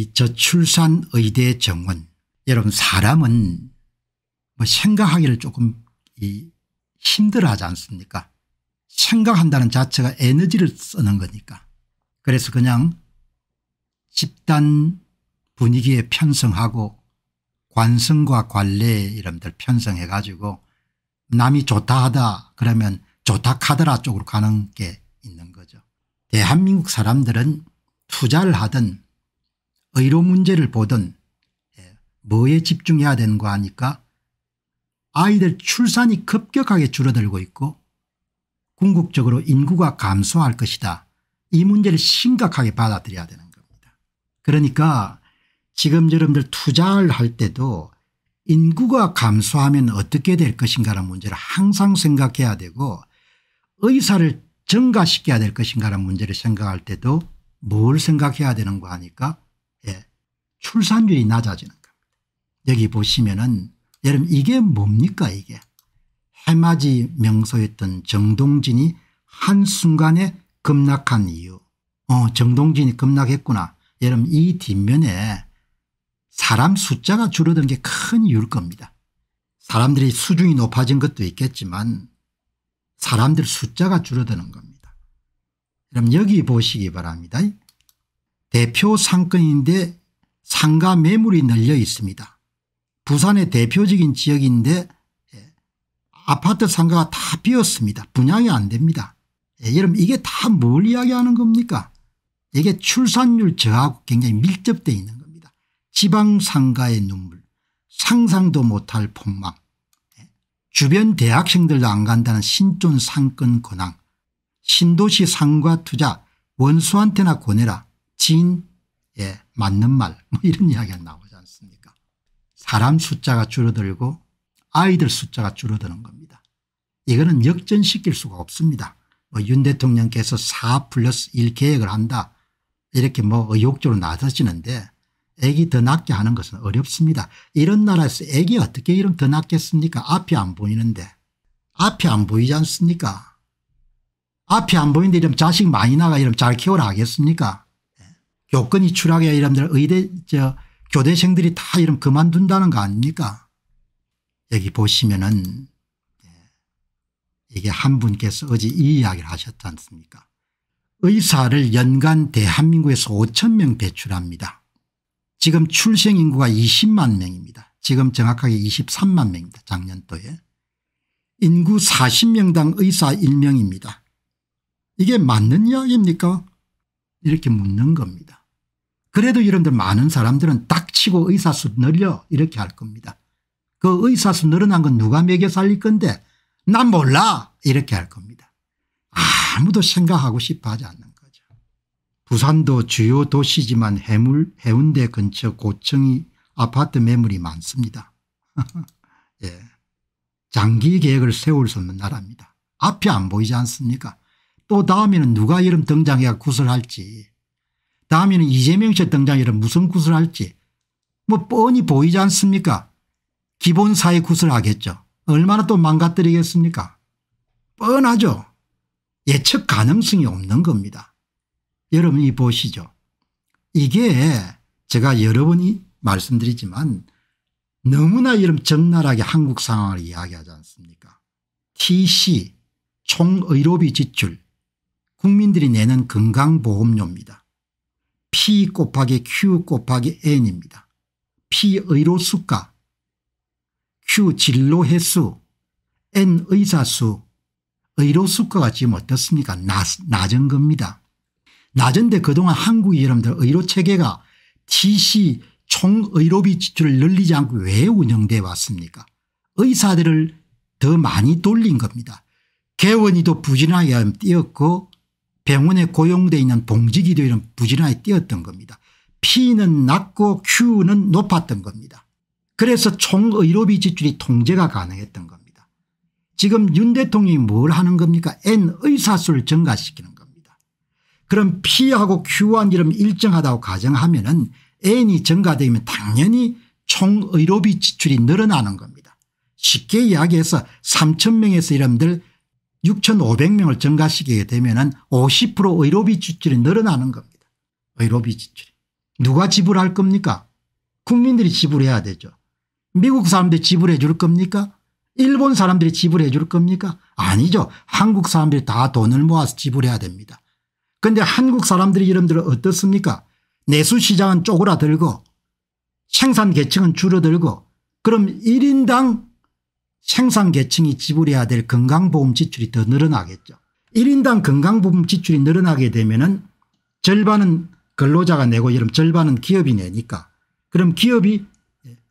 이 저출산의대 정원 여러분 사람은 뭐 생각하기를 조금 이 힘들어하지 않습니까 생각한다는 자체가 에너지를 쓰는 거니까 그래서 그냥 집단 분위기에 편성하고 관성과 관례 이름들 편성해 가지고 남이 좋다 하다 그러면 좋다 카더라 쪽으로 가는 게 있는 거죠. 대한민국 사람들은 투자를 하든 의료 문제를 보든 예, 뭐에 집중해야 되는가 하니까 아이들 출산이 급격하게 줄어들고 있고 궁극적으로 인구가 감소할 것이다. 이 문제를 심각하게 받아들여야 되는 겁니다. 그러니까 지금 여러분들 투자를 할 때도 인구가 감소하면 어떻게 될 것인가라는 문제를 항상 생각해야 되고 의사를 증가시켜야 될 것인가라는 문제를 생각할 때도 뭘 생각해야 되는가 하니까 예, 출산율이 낮아지는 겁니다. 여기 보시면은 여러분 이게 뭡니까 이게 해맞이 명소였던 정동진이 한순간에 급락한 이유 어 정동진이 급락했구나 여러분 이 뒷면에 사람 숫자가 줄어든 게 큰 이유일 겁니다. 사람들이 수준이 높아진 것도 있겠지만 사람들 숫자가 줄어드는 겁니다. 그럼 여기 보시기 바랍니다. 대표 상권인데 상가 매물이 널려 있습니다. 부산의 대표적인 지역인데 예, 아파트 상가가 다 비었습니다. 분양이 안 됩니다. 예, 여러분 이게 다 뭘 이야기하는 겁니까 이게 출산율 저하고 굉장히 밀접되어 있는 겁니다. 지방 상가의 눈물 상상도 못할 폭망 예, 주변 대학생들도 안 간다는 신촌 상권 권항 신도시 상가 투자 원수한테나 권해라 진에 예, 맞는 말, 뭐 이런 이야기가 나오지 않습니까? 사람 숫자가 줄어들고 아이들 숫자가 줄어드는 겁니다. 이거는 역전시킬 수가 없습니다. 뭐윤 대통령께서 4 플러스 1 계획을 한다 이렇게 뭐 의욕적으로 나서시는데 애기 더 낫게 하는 것은 어렵습니다. 이런 나라에서 애기 어떻게 이름 더 낫겠습니까? 앞이 안 보이는데. 앞이 안 보이지 않습니까? 앞이 안 보이는데 이러 자식 많이 나가 이러잘 키워라 하겠습니까? 요건이 추락해야 이러면 의대 저 교대생들이 다이러 그만둔다는 거 아닙니까 여기 보시면은 예, 이게 한 분께서 어제 이 이야기를 하셨지 않습니까 의사를 연간 대한민국에서 5천 명 배출합니다. 지금 출생 인구가 20만 명입니다. 지금 정확하게 23만 명입니다. 작년도에. 인구 40명당 의사 1명입니다. 이게 맞는 이야기입니까 이렇게 묻는 겁니다. 그래도 여러분들 많은 사람들은 닥치고 의사수 늘려 이렇게 할 겁니다. 그 의사수 늘어난 건 누가 먹여 살릴 건데 난 몰라 이렇게 할 겁니다. 아무도 생각하고 싶어 하지 않는 거죠. 부산도 주요 도시지만 해물, 해운대 근처 고층이 아파트 매물이 많습니다. 예. 장기 계획을 세울 수 없는 나라입니다. 앞이 안 보이지 않습니까 또 다음에는 누가 이름 등장해야 구슬할지 다음에는 이재명 씨 등장이란 무슨 구슬 할지 뭐 뻔히 보이지 않습니까 기본 사회 구슬 하겠죠. 얼마나 또 망가뜨리겠습니까 뻔하죠. 예측 가능성이 없는 겁니다. 여러분이 보시죠. 이게 제가 여러 번이 말씀드리지만 너무나 이런 적나라하게 한국 상황을 이야기하지 않습니까 TC 총의료비 지출 국민들이 내는 건강보험료입니다. P 곱하기 Q 곱하기 N입니다. P 의로수가, Q 진로횟수, N 의사수, 의로수가가 지금 어떻습니까? 낮, 낮은 겁니다. 낮은데 그동안 한국 여러분들 의료체계가 TC 총의료비 지출을 늘리지 않고 왜 운영돼 왔습니까? 의사들을 더 많이 돌린 겁니다. 개원이도 부진하게 뛰었고 병원에 고용되어 있는 봉지기도에는 부지런히 뛰었던 겁니다. P는 낮고 Q는 높았던 겁니다. 그래서 총의료비 지출이 통제가 가능했던 겁니다. 지금 윤 대통령이 뭘 하는 겁니까 N 의사수를 증가시키는 겁니다. 그럼 P하고 Q한 이름 일정하다고 가정하면 은 N이 증가되면 당연히 총의료비 지출이 늘어나는 겁니다. 쉽게 이야기해서 3천명에서 이름들 6,500명을 증가시키게 되면 은50% 의료비 지출이 늘어나는 겁니다. 의료비 지출이. 누가 지불할 겁니까? 국민들이 지불해야 되죠. 미국 사람들이 지불해 줄 겁니까? 일본 사람들이 지불해 줄 겁니까? 아니죠. 한국 사람들이 다 돈을 모아서 지불해야 됩니다. 그런데 한국 사람들이 이름들은 어떻습니까? 내수시장은 쪼그라들고 생산계층은 줄어들고 그럼 1인당 생산계층이 지불해야 될 건강보험 지출이 더 늘어나겠죠. 1인당 건강보험 지출이 늘어나게 되면 은 절반은 근로자가 내고 여름 절반은 기업이 내니까 그럼 기업이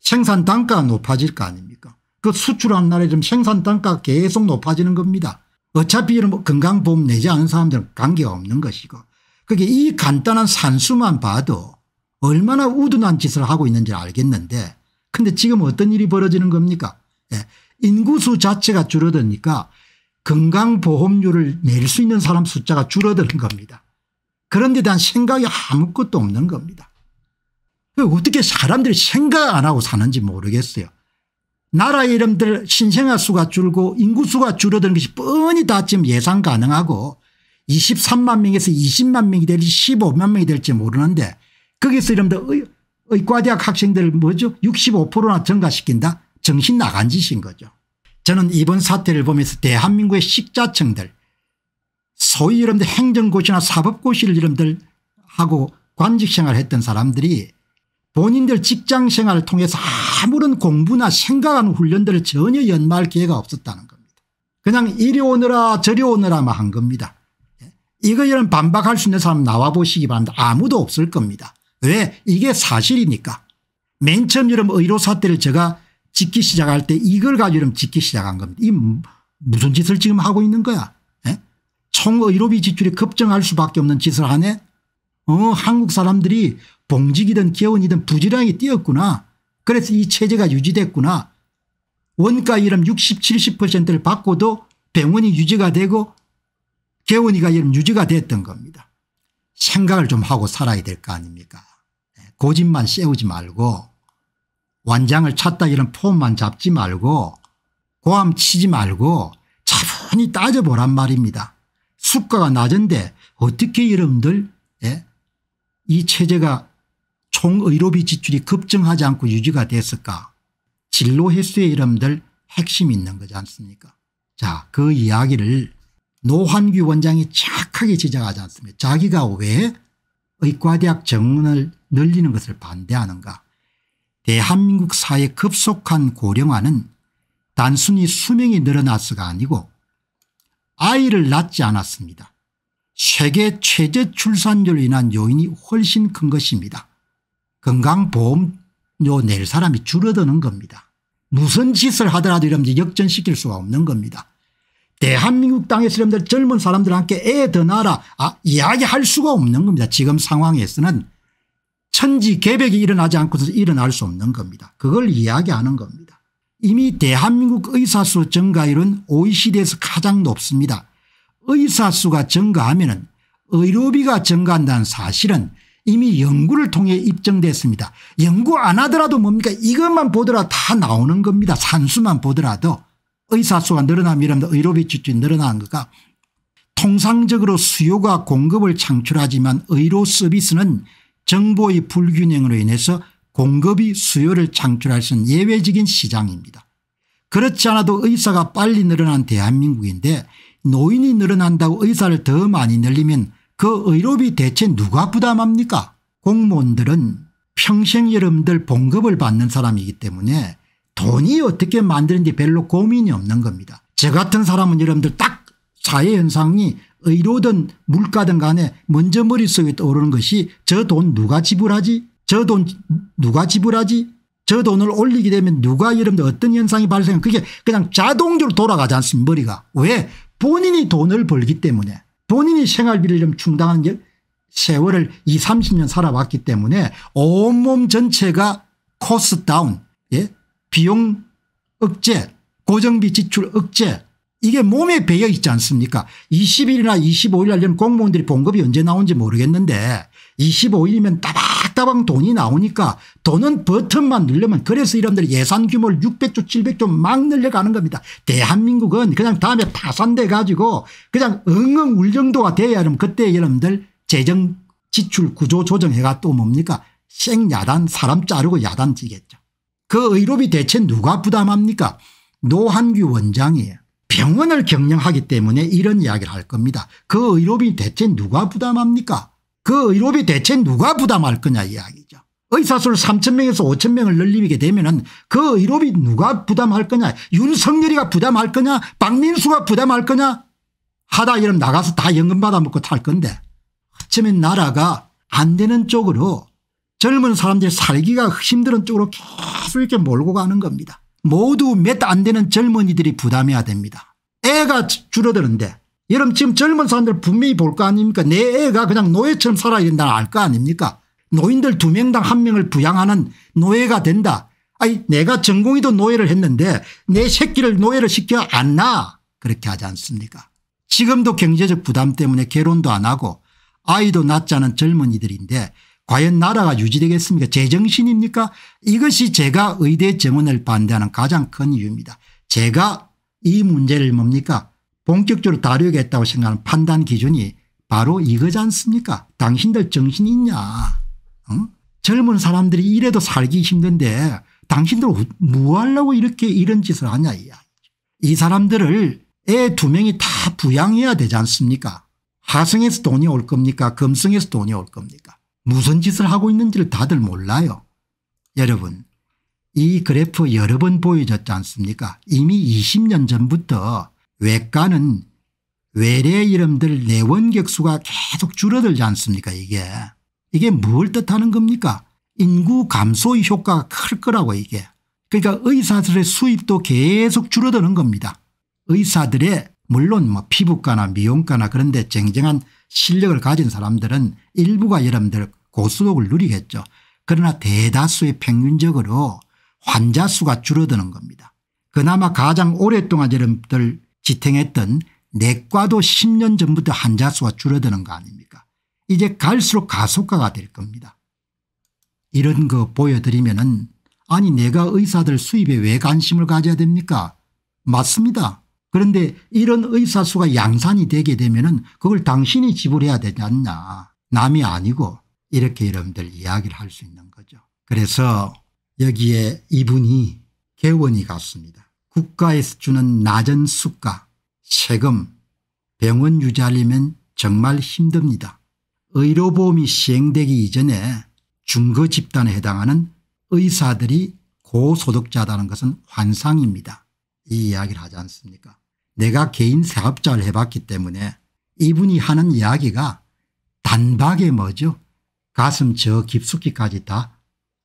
생산 단가가 높아질 거 아닙니까 그 수출한 날에 좀 생산 단가가 계속 높아지는 겁니다. 어차피 건강보험 내지 않은 사람들은 관계가 없는 것이고 그게 이 간단한 산수만 봐도 얼마나 우둔한 짓을 하고 있는지 알겠는데 근데 지금 어떤 일이 벌어지는 겁니까 예. 인구수 자체가 줄어드니까 건강보험료를 낼 수 있는 사람 숫자가 줄어드는 겁니다. 그런 데 대한 생각이 아무것도 없는 겁니다. 어떻게 사람들이 생각 안 하고 사는지 모르겠어요. 나라 이름들 신생아 수가 줄고 인구수가 줄어드는 것이 뻔히 다 지금 예상 가능하고 23만 명에서 20만 명이 될지 15만 명이 될지 모르는데 거기서 이름들 의과대학 학생들 뭐죠 65%나 증가시킨다 정신 나간 짓인 거죠. 저는 이번 사태를 보면서 대한민국의 식자층들 소위 여러분들 행정고시나 사법고시를 여러분들 하고 관직생활 을 했던 사람들이 본인들 직장생활을 통해서 아무런 공부나 생각하는 훈련들을 전혀 연마할 기회가 없었다는 겁니다. 그냥 이리 오느라 저리 오느라만 한 겁니다. 예. 이거 여러분 반박할 수 있는 사람 나와보시기 바랍니다. 아무도 없을 겁니다. 왜 이게 사실이니까. 맨 처음 여러분 의료 사태를 제가 짓기 시작할 때 이걸 가지고 짓기 시작한 겁니다. 이 무슨 짓을 지금 하고 있는 거야. 에? 예? 총의료비 지출이 급증할 수밖에 없는 짓을 하네. 어 한국 사람들이 봉직이든 개원이든 부지런히 뛰었구나. 그래서 이 체제가 유지됐구나. 원가 이름 60 70%를 받고도 병원이 유지가 되고 개원이가 이름 유지가 됐던 겁니다. 생각을 좀 하고 살아야 될 거 아닙니까 예, 고집만 세우지 말고 완장을 찾다 이런 폼만 잡지 말고 고함 치지 말고 차분히 따져보란 말입니다. 수가가 낮은데 어떻게 여러분들 예? 이 체제가 총의료비 지출이 급증하지 않고 유지가 됐을까 진로 횟수의 이름들 핵심이 있는 거지 않습니까 자그 이야기를 노환규 원장이 착하게 지적하지 않습니까 자기가 왜 의과대학 정원을 늘리는 것을 반대하는가 대한민국 사회 급속한 고령화는 단순히 수명이 늘어나서가 아니고 아이를 낳지 않았습니다. 세계 최저 출산율로 인한 요인이 훨씬 큰 것입니다. 건강보험료 낼 사람이 줄어드는 겁니다. 무슨 짓을 하더라도 이러면 역전시킬 수가 없는 겁니다. 대한민국 땅에서 여러면 젊은 사람들한테 애 더 낳아라 아, 이야기할 수가 없는 겁니다. 지금 상황에서는 천지 개벽이 일어나지 않고서 일어날 수 없는 겁니다. 그걸 이야기하는 겁니다. 이미 대한민국 의사수 증가율은 OECD에서 가장 높습니다. 의사수가 증가하면 의료비가 증가한다는 사실은 이미 연구를 통해 입증됐습니다. 연구 안 하더라도 뭡니까 이것만 보더라 도다 나오는 겁니다. 산수만 보더라도 의사수가 늘어나면 이러면 의료비 지출이 늘어나는 거가 통상적으로 수요가 공급을 창출하지만 의료 서비스는 정보의 불균형으로 인해서 공급이 수요를 창출할 수 있는 예외적인 시장입니다. 그렇지 않아도 의사가 빨리 늘어난 대한민국인데 노인이 늘어난다고 의사를 더 많이 늘리면 그 의료비 대체 누가 부담합니까 공무원들은 평생 여러분들 봉급을 받는 사람이기 때문에 돈이 어떻게 만드는지 별로 고민이 없는 겁니다. 저 같은 사람은 여러분들 딱 사회현상이 의료든 물가든 간에 먼저 머릿속에 떠오르는 것이 저 돈 누가 지불하지 저 돈 누가 지불하지 저 돈을 올리게 되면 누가 여러분들 어떤 현상이 발생해 그게 그냥 자동적으로 돌아가지 않습니까 머리가 왜 본인이 돈을 벌기 때문에 본인이 생활비를 좀 충당하는 세월을 2 30년 살아왔기 때문에 온몸 전체가 코스 다운 예? 비용 억제 고정비 지출 억제 이게 몸에 배어 있지 않습니까 20일이나 25일 날려면 공무원들이 봉급이 언제 나오는지 모르겠는데 25일이면 따박따박 돈이 나오니까 돈은 버튼만 늘려면 그래서 이런들 예산 규모를 600조 700조 막 늘려가는 겁니다. 대한민국은 그냥 다음에 파산돼 가지고 그냥 응응 울 정도가 돼야 하면 그때 여러분들 재정 지출 구조 조정해가 또 뭡니까 생야단 사람 자르고 야단 지겠죠. 그 의료비 대체 누가 부담합니까 노한규 원장이에요. 병원을 경영하기 때문에 이런 이야기를 할 겁니다. 그 의료비 대체 누가 부담합니까 그 의료비 대체 누가 부담할 거냐 이야기죠. 의사수를 3천명에서 5천명을 늘리게 되면 은그 의료비 누가 부담할 거냐 윤석열이가 부담할 거냐 박민수가 부담할 거냐 하다 이러면 나가서 다 연금 받아먹고 탈 건데 어쩌면 나라가 안 되는 쪽으로 젊은 사람들이 살기가 힘든 쪽으로 계속 이렇게 몰고 가는 겁니다. 모두 몇 안 되는 젊은이들이 부담해야 됩니다. 애가 줄어드는데 여러분 지금 젊은 사람들 분명히 볼 거 아닙니까 내 애가 그냥 노예처럼 살아야 된다는 알 거 아닙니까 노인들 두 명당 한 명을 부양하는 노예가 된다. 아니 내가 전공이도 노예를 했는데 내 새끼를 노예를 시켜 안 나. 그렇게 하지 않습니까 지금도 경제적 부담 때문에 결혼도 안 하고 아이도 낳지 않은 젊은이들인데 과연 나라가 유지되겠습니까 제정신입니까 이것이 제가 의대 정원을 반대하는 가장 큰 이유입니다. 제가 이 문제를 뭡니까 본격적으로 다루겠다고 생각하는 판단 기준이 바로 이거지 않습니까 당신들 정신이 있냐 응? 젊은 사람들이 이래도 살기 힘든데 당신들 뭐 하려고 이렇게 이런 짓을 하냐 이 사람들을 애 두 명이 다 부양해야 되지 않습니까 하성에서 돈이 올 겁니까 금성에서 돈이 올 겁니까 무슨 짓을 하고 있는지를 다들 몰라요. 여러분 이 그래프 여러 번 보여졌지 않습니까 이미 20년 전부터 외과는 외래 이름들 내원객수가 계속 줄어들지 않습니까 이게 이게 뭘 뜻하는 겁니까 인구 감소 효과가 클 거라고 이게 그러니까 의사들의 수입도 계속 줄어드는 겁니다 의사들의 물론 뭐 피부과나 미용과나 그런데 쟁쟁한 실력을 가진 사람들은 일부가 여러분들 고수독을 누리겠죠. 그러나 대다수의 평균적으로 환자 수가 줄어드는 겁니다. 그나마 가장 오랫동안 여러분들 지탱했던 내과도 10년 전부터 환자 수가 줄어드는 거 아닙니까 이제 갈수록 가속화가 될 겁니다. 이런 거 보여드리면 은 아니 내가 의사들 수입에 왜 관심을 가져야 됩니까 맞습니다. 그런데 이런 의사수가 양산이 되게 되면 은 그걸 당신이 지불해야 되지 않냐 남이 아니고 이렇게 여러분들 이야기를 할 수 있는 거죠. 그래서 여기에 이분이 개원이 같습니다 국가에서 주는 낮은 수가 세금 병원 유지하려면 정말 힘듭니다. 의료보험이 시행되기 이전에 중거 집단에 해당하는 의사들이 고소득자다는 것은 환상입니다. 이 이야기를 하지 않습니까 내가 개인 사업자를 해봤기 때문에 이분이 하는 이야기가 단박에 뭐죠 가슴 저 깊숙이까지 다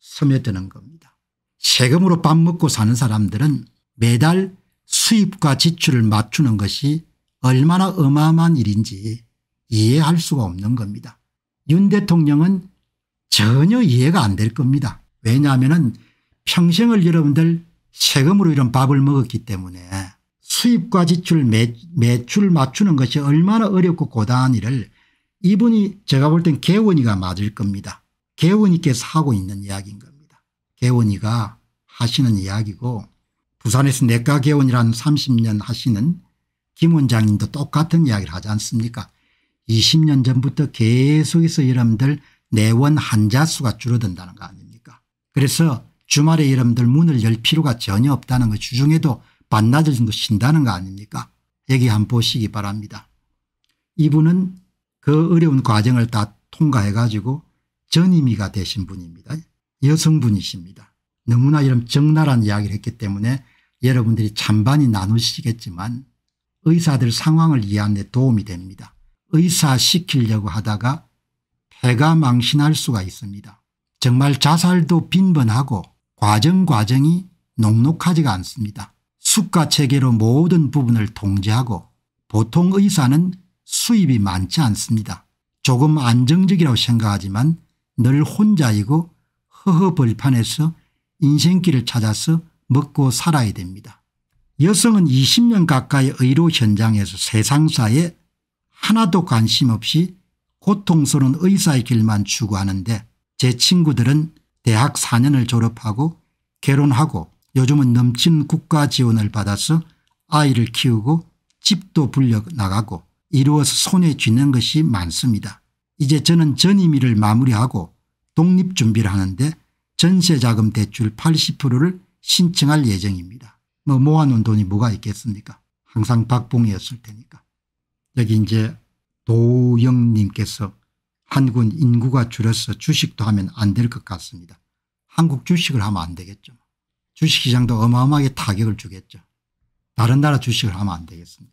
스며드는 겁니다. 세금으로 밥 먹고 사는 사람들은 매달 수입과 지출을 맞추는 것이 얼마나 어마어마한 일인지 이해할 수가 없는 겁니다. 윤 대통령은 전혀 이해가 안 될 겁니다. 왜냐하면 평생을 여러분들 세금으로 이런 밥을 먹었기 때문에 수입과 지출 매, 매출 맞추는 것이 얼마나 어렵고 고단한 일을 이분이 제가 볼 땐 개원이가 맞을 겁니다. 개원이께서 하고 있는 이야기인 겁니다. 개원이가 하시는 이야기고 부산에서 내과 개원이라는 30년 하시는 김 원장님도 똑같은 이야기를 하지 않습니까 20년 전부터 계속해서 여러분들 내원 환자 수가 줄어든다는 거 아닙니까 그래서 주말에 여러분들 문을 열 필요가 전혀 없다는 것 주중에도 반나절 정도 쉰다는 거 아닙니까 여기 한번 보시기 바랍니다. 이분은 그 어려운 과정을 다 통과해 가지고 전임이가 되신 분입니다. 여성분이십니다. 너무나 이런 적나라한 이야기를 했기 때문에 여러분들이 찬반이 나누시겠지만 의사들 상황을 이해하는 데 도움이 됩니다. 의사시키려고 하다가 폐가 망신할 수가 있습니다. 정말 자살도 빈번하고 과정과정이 녹록하지가 않습니다. 수가 체계로 모든 부분을 통제하고 보통 의사는 수입이 많지 않습니다. 조금 안정적이라고 생각하지만 늘 혼자이고 허허벌판에서 인생길을 찾아서 먹고 살아야 됩니다. 여성은 20년 가까이 의료 현장에서 세상사에 하나도 관심 없이 고통스러운 의사의 길만 추구하는데 제 친구들은 대학 4년을 졸업하고 결혼하고 요즘은 넘친 국가 지원을 받아서 아이를 키우고 집도 불려나가고 이루어서 손에 쥐는 것이 많습니다. 이제 저는 전임위를 마무리하고 독립 준비를 하는데 전세자금 대출 80%를 신청할 예정입니다. 뭐 모아놓은 돈이 뭐가 있겠습니까 항상 박봉이었을 테니까. 여기 이제 도영님께서 한국 인구가 줄어서 주식도 하면 안 될 것 같습니다. 한국 주식을 하면 안 되겠죠. 주식시장도 어마어마하게 타격을 주겠죠. 다른 나라 주식을 하면 안 되겠습니다.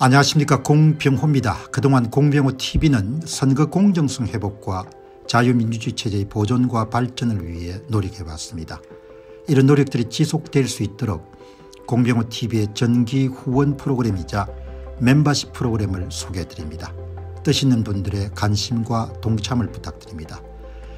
안녕하십니까 공병호입니다. 그동안 공병호 tv는 선거 공정성 회복과 자유민주주의 체제의 보존과 발전을 위해 노력해봤습니다. 이런 노력들이 지속될 수 있도록 공병호 tv의 전기 후원 프로그램이자 멤버십 프로그램을 소개해드립니다. 뜻 있는 분들의 관심과 동참을 부탁드립니다.